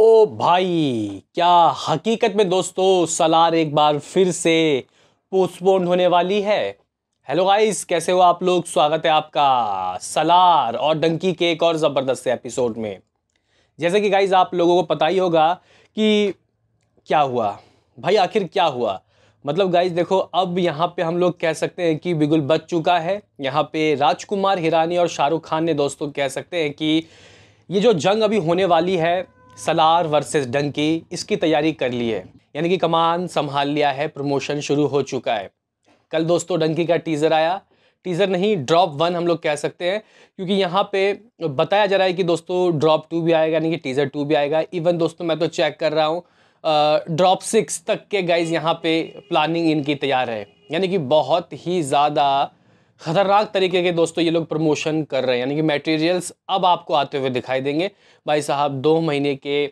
ओ भाई क्या हकीकत में दोस्तों सलार एक बार फिर से पोस्टपोन होने वाली है हेलो गाइस कैसे हो आप लोग स्वागत है आपका सलार और डंकी के एक और ज़बरदस्त एपिसोड में जैसे कि गाइस आप लोगों को पता ही होगा कि क्या हुआ भाई आखिर क्या हुआ मतलब गाइस देखो अब यहाँ पे हम लोग कह सकते हैं कि बिगुल बच चुका है यहाँ पे राजकुमार हिरानी और शाहरुख खान ने दोस्तों कह सकते हैं कि ये जो जंग अभी होने वाली है सलार वर्सेस डंकी इसकी तैयारी कर ली है यानी कि कमान संभाल लिया है प्रमोशन शुरू हो चुका है कल दोस्तों डंकी का टीज़र आया टीज़र नहीं ड्रॉप वन हम लोग कह सकते हैं क्योंकि यहाँ पे बताया जा रहा है कि दोस्तों ड्रॉप टू भी आएगा यानी कि टीज़र टू भी आएगा इवन दोस्तों मैं तो चेक कर रहा हूँ ड्रॉप सिक्स तक के गाइज यहाँ पे प्लानिंग इनकी तैयार है यानी कि बहुत ही ज़्यादा ख़तरनाक तरीके के दोस्तों ये लोग प्रमोशन कर रहे हैं यानी कि मटेरियल्स अब आपको आते हुए दिखाई देंगे भाई साहब दो महीने के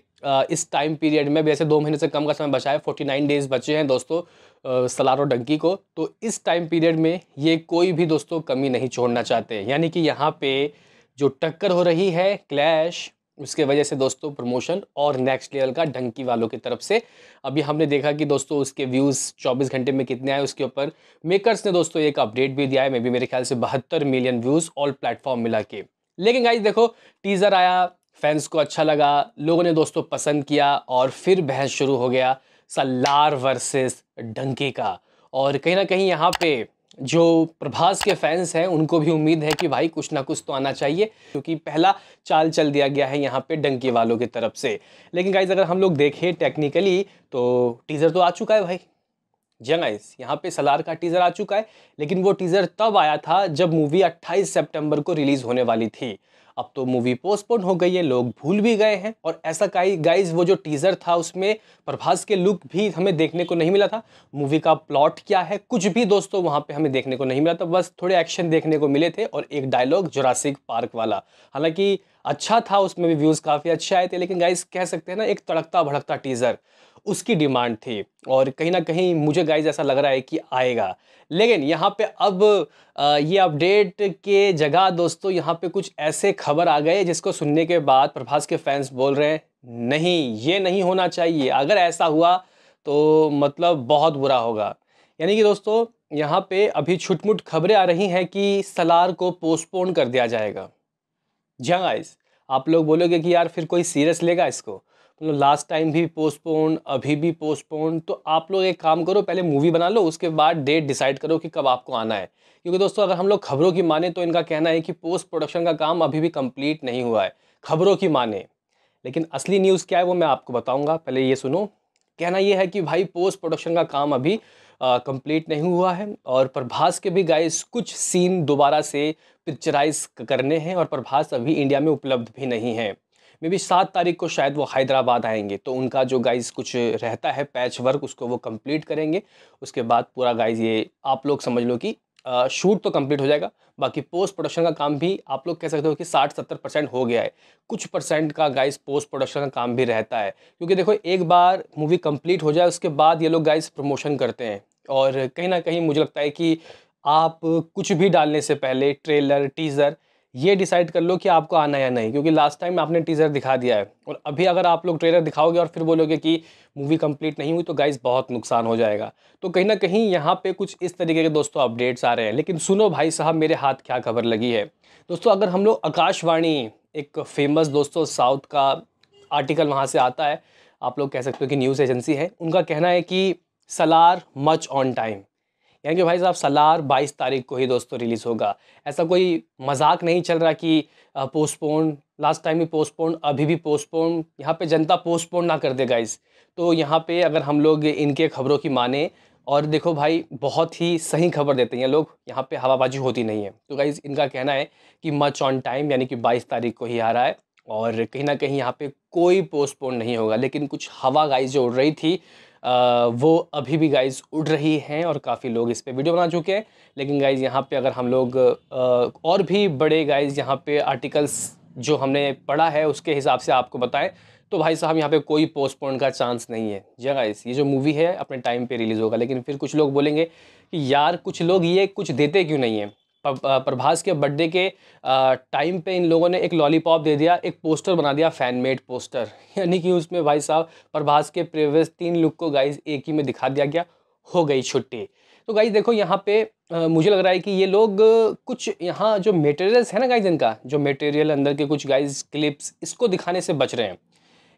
इस टाइम पीरियड में वैसे दो महीने से कम का समय बचा है फोर्टी नाइन डेज़ बचे हैं दोस्तों सलारो डंकी को तो इस टाइम पीरियड में ये कोई भी दोस्तों कमी नहीं छोड़ना चाहते यानी कि यहाँ पे जो टक्कर हो रही है क्लैश उसके वजह से दोस्तों प्रमोशन और नेक्स्ट लेवल का ढंकी वालों की तरफ से अभी हमने देखा कि दोस्तों उसके व्यूज़ 24 घंटे में कितने आए उसके ऊपर मेकर्स ने दोस्तों एक अपडेट भी दिया है मे भी मेरे ख्याल से बहत्तर मिलियन व्यूज़ ऑल प्लेटफॉर्म मिला के लेकिन गाइज देखो टीज़र आया फैंस को अच्छा लगा लोगों ने दोस्तों पसंद किया और फिर बहस शुरू हो गया सलार वर्सेस डंकी का और कहीं ना कहीं यहाँ पर जो प्रभास के फैंस हैं उनको भी उम्मीद है कि भाई कुछ ना कुछ तो आना चाहिए क्योंकि पहला चाल चल दिया गया है यहाँ पे डंकी वालों की तरफ से लेकिन गाइज अगर हम लोग देखें टेक्निकली तो टीज़र तो आ चुका है भाई जंगाइस यहाँ पे सलार का टीज़र आ चुका है लेकिन वो टीज़र तब आया था जब मूवी 28 सितंबर को रिलीज़ होने वाली थी अब तो मूवी पोस्टपोन हो गई है लोग भूल भी गए हैं और ऐसा काई गाइज वो जो टीज़र था उसमें प्रभास के लुक भी हमें देखने को नहीं मिला था मूवी का प्लॉट क्या है कुछ भी दोस्तों वहाँ पे हमें देखने को नहीं मिला था बस थोड़े एक्शन देखने को मिले थे और एक डायलॉग जोरासिक पार्क वाला हालांकि अच्छा था उसमें भी व्यूज़ काफ़ी अच्छे आए थे लेकिन गाइज कह सकते हैं ना एक तड़कता भड़कता टीज़र उसकी डिमांड थी और कहीं ना कहीं मुझे गाइज ऐसा लग रहा है कि आएगा लेकिन यहाँ पे अब ये अपडेट के जगह दोस्तों यहाँ पे कुछ ऐसे खबर आ गए जिसको सुनने के बाद प्रभास के फैंस बोल रहे हैं नहीं ये नहीं होना चाहिए अगर ऐसा हुआ तो मतलब बहुत बुरा होगा यानी कि दोस्तों यहाँ पे अभी छुटमुट खबरें आ रही हैं कि सलार को पोस्टपोन कर दिया जाएगा जी हाँ आप लोग बोलोगे कि यार फिर कोई सीरियस लेगा इसको मतलब लास्ट टाइम भी पोस्टपोन अभी भी पोस्टपोन तो आप लोग एक काम करो पहले मूवी बना लो उसके बाद डेट डिसाइड करो कि कब आपको आना है क्योंकि दोस्तों अगर हम लोग खबरों की माने तो इनका कहना है कि पोस्ट प्रोडक्शन का काम अभी भी कंप्लीट नहीं हुआ है खबरों की माने लेकिन असली न्यूज़ क्या है वो मैं आपको बताऊँगा पहले ये सुनो कहना ये है कि भाई पोस्ट प्रोडक्शन का काम अभी कंप्लीट नहीं हुआ है और प्रभास के भी गाइस कुछ सीन दोबारा से पिक्चराइज करने हैं और प्रभास अभी इंडिया में उपलब्ध भी नहीं है मे बी सात तारीख को शायद वो हैदराबाद आएंगे तो उनका जो गाइज कुछ रहता है पैच वर्क उसको वो कंप्लीट करेंगे उसके बाद पूरा गाइज ये आप लोग समझ लो कि शूट तो कंप्लीट हो जाएगा बाकी पोस्ट प्रोडक्शन का काम भी आप लोग कह सकते हो कि साठ सत्तर परसेंट हो गया है कुछ परसेंट का गाइस पोस्ट प्रोडक्शन का काम भी रहता है क्योंकि देखो एक बार मूवी कंप्लीट हो जाए उसके बाद ये लोग गाइस प्रमोशन करते हैं और कहीं ना कहीं मुझे लगता है कि आप कुछ भी डालने से पहले ट्रेलर टीज़र ये डिसाइड कर लो कि आपको आना या नहीं क्योंकि लास्ट टाइम आपने टीज़र दिखा दिया है और अभी अगर आप लोग ट्रेलर दिखाओगे और फिर बोलोगे कि मूवी कंप्लीट नहीं हुई तो गाइज बहुत नुकसान हो जाएगा तो कहीं ना कहीं यहाँ पे कुछ इस तरीके के दोस्तों अपडेट्स आ रहे हैं लेकिन सुनो भाई साहब मेरे हाथ क्या खबर लगी है दोस्तों अगर हम लोग आकाशवाणी एक फेमस दोस्तों साउथ का आर्टिकल वहाँ से आता है आप लोग कह सकते हो कि न्यूज़ एजेंसी है उनका कहना है कि सलार मच ऑन टाइम यानी कि भाई साहब सलार 22 तारीख को ही दोस्तों रिलीज़ होगा ऐसा कोई मजाक नहीं चल रहा कि पोस्टपोन लास्ट टाइम भी पोस्टपोन अभी भी पोस्टपोन यहाँ पे जनता पोस्टपोन ना कर दे गाइज़ तो यहाँ पे अगर हम लोग इनके खबरों की माने और देखो भाई बहुत ही सही खबर देते हैं लोग यहाँ पे हवाबाजी होती नहीं है तो गाइज़ इनका कहना है कि मच ऑन टाइम यानी कि 22 तारीख को ही आ रहा है और कहीं ना कहीं यहाँ पे कोई पोस्टपोन नहीं होगा लेकिन कुछ हवा गाइज जो उड़ रही थी वो अभी भी गाइज़ उड़ रही हैं और काफ़ी लोग इस पर वीडियो बना चुके हैं लेकिन गाइज़ यहाँ पर अगर हम लोग और भी बड़े गाइज़ यहाँ पर आर्टिकल्स जो हमने पढ़ा है उसके हिसाब से आपको बताएं तो भाई साहब यहाँ पे कोई पोस्टपोन का चांस नहीं है जी गाइज़ ये जो मूवी है अपने टाइम पे रिलीज़ होगा लेकिन फिर कुछ लोग बोलेंगे कि यार कुछ लोग ये कुछ देते क्यों नहीं है प्रभास के बर्थडे के टाइम पे इन लोगों ने एक लॉलीपॉप दे दिया एक पोस्टर बना दिया फैन मेड पोस्टर यानी कि उसमें भाई साहब प्रभास के प्रीवियस तीन लुक को गाइज एक ही में दिखा दिया गया हो गई छुट्टी तो गाइज देखो यहाँ पे आ, मुझे लग रहा है कि ये लोग कुछ यहाँ जो मेटेरियल्स है ना गाइज इनका जो मेटेरियल अंदर के कुछ गाइज क्लिप्स इसको दिखाने से बच रहे हैं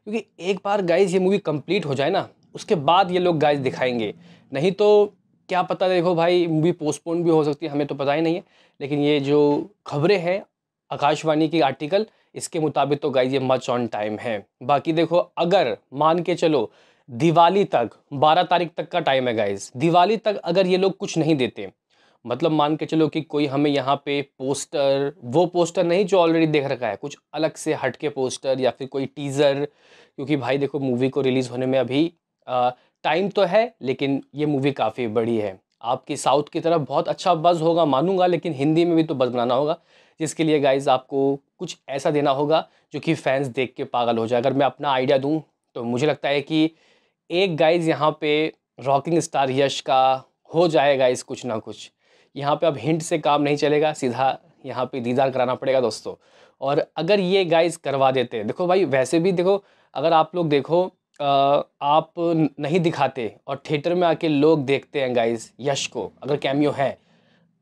क्योंकि एक बार गाइज ये मूवी कम्प्लीट हो जाए ना उसके बाद ये लोग गाइज दिखाएंगे नहीं तो क्या पता देखो भाई मूवी पोस्टपोन भी हो सकती है हमें तो पता ही नहीं है लेकिन ये जो खबरें हैं आकाशवाणी की आर्टिकल इसके मुताबिक तो गाइज ये मच ऑन टाइम है बाकी देखो अगर मान के चलो दिवाली तक 12 तारीख तक का टाइम है गाइज दिवाली तक अगर ये लोग कुछ नहीं देते मतलब मान के चलो कि कोई हमें यहाँ पे पोस्टर वो पोस्टर नहीं जो ऑलरेडी देख रखा है कुछ अलग से हट के पोस्टर या फिर कोई टीज़र क्योंकि भाई देखो मूवी को रिलीज़ होने में अभी टाइम तो है लेकिन ये मूवी काफ़ी बड़ी है आपकी साउथ की तरफ बहुत अच्छा बज़ होगा मानूंगा लेकिन हिंदी में भी तो बज़ बनाना होगा जिसके लिए गाइज आपको कुछ ऐसा देना होगा जो कि फैंस देख के पागल हो जाए अगर मैं अपना आइडिया दूँ तो मुझे लगता है कि एक गाइज यहाँ पे रॉकिंग स्टार यश का हो जाएगा इस कुछ ना कुछ यहाँ पे अब हिंट से काम नहीं चलेगा सीधा यहाँ पे दीदार कराना पड़ेगा दोस्तों और अगर ये गाइज़ करवा देते हैं देखो भाई वैसे भी देखो अगर आप लोग देखो आप नहीं दिखाते और थिएटर में आके लोग देखते हैं गाइस यश को अगर कैमियो है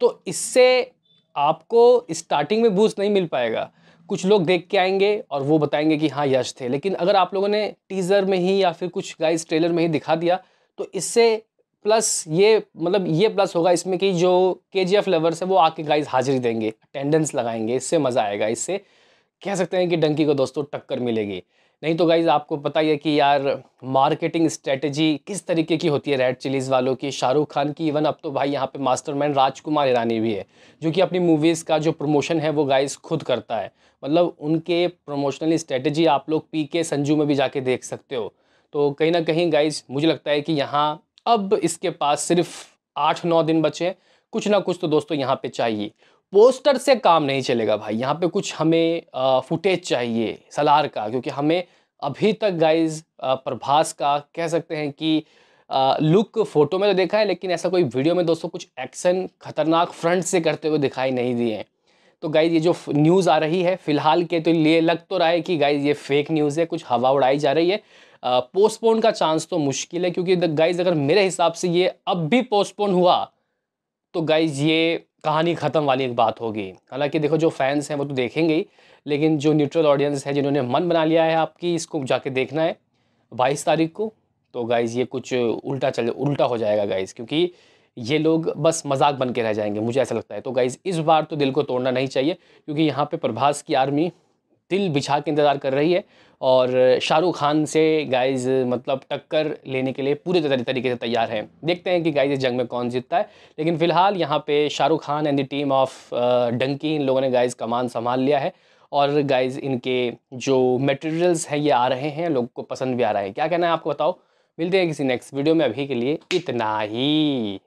तो इससे आपको स्टार्टिंग में बूस्ट नहीं मिल पाएगा कुछ लोग देख के आएंगे और वो बताएंगे कि हाँ यश थे लेकिन अगर आप लोगों ने टीज़र में ही या फिर कुछ गाइस ट्रेलर में ही दिखा दिया तो इससे प्लस ये मतलब ये प्लस होगा इसमें कि जो के जी एफ लवर्स है वो आके गाइस हाजिरी देंगे अटेंडेंस लगाएंगे इससे मज़ा आएगा इससे कह सकते हैं कि डंकी को दोस्तों टक्कर मिलेगी नहीं तो गाइज़ आपको पता ही है कि यार मार्केटिंग स्ट्रेटजी किस तरीके की होती है रेड चिलीज़ वालों की शाहरुख खान की इवन अब तो भाई यहाँ पे मास्टरमाइंड राजकुमार ईरानी भी है जो कि अपनी मूवीज़ का जो प्रमोशन है वो गाइज़ खुद करता है मतलब उनके प्रमोशनल स्ट्रेटजी आप लोग पी के संजू में भी जाके देख सकते हो तो कहीं ना कहीं गाइज़ मुझे लगता है कि यहाँ अब इसके पास सिर्फ आठ नौ दिन बचे कुछ ना कुछ तो दोस्तों यहाँ पे चाहिए पोस्टर से काम नहीं चलेगा भाई यहाँ पे कुछ हमें फुटेज चाहिए सलार का क्योंकि हमें अभी तक गाइज प्रभास का कह सकते हैं कि लुक फ़ोटो में तो देखा है लेकिन ऐसा कोई वीडियो में दोस्तों कुछ एक्शन खतरनाक फ्रंट से करते हुए दिखाई नहीं दिए हैं तो गाइज ये जो न्यूज़ आ रही है फ़िलहाल के तो लिए लग तो रहा है कि गाइज ये फेक न्यूज़ है कुछ हवा उड़ाई जा रही है पोस्टपोन का चांस तो मुश्किल है क्योंकि गाइज अगर मेरे हिसाब से ये अब भी पोस्टपोन हुआ तो गाइज ये कहानी ख़त्म वाली एक बात होगी हालांकि देखो जो फैंस हैं वो तो देखेंगे ही लेकिन जो न्यूट्रल ऑडियंस है जिन्होंने मन बना लिया है आपकी इसको जाके देखना है बाईस तारीख को तो गाइज़ ये कुछ उल्टा चल उल्टा हो जाएगा गाइज़ क्योंकि ये लोग बस मजाक बन के रह जाएंगे मुझे ऐसा लगता है तो गाइज़ इस बार तो दिल को तोड़ना नहीं चाहिए क्योंकि यहाँ पर प्रभास की आर्मी दिल बिछा के इंतज़ार कर रही है और शाहरुख खान से गाइज मतलब टक्कर लेने के लिए पूरे तरीके से तैयार हैं देखते हैं कि गाइज इस जंग में कौन जीतता है लेकिन फ़िलहाल यहाँ पे Shahrukh Khan and the team of Dunki इन लोगों ने गाइज कमान संभाल लिया है और गाइज इनके जो मटेरियल्स हैं ये आ रहे हैं लोग को पसंद भी आ रहा है क्या कहना है आपको बताओ मिलते हैं किसी नेक्स्ट वीडियो में अभी के लिए इतना ही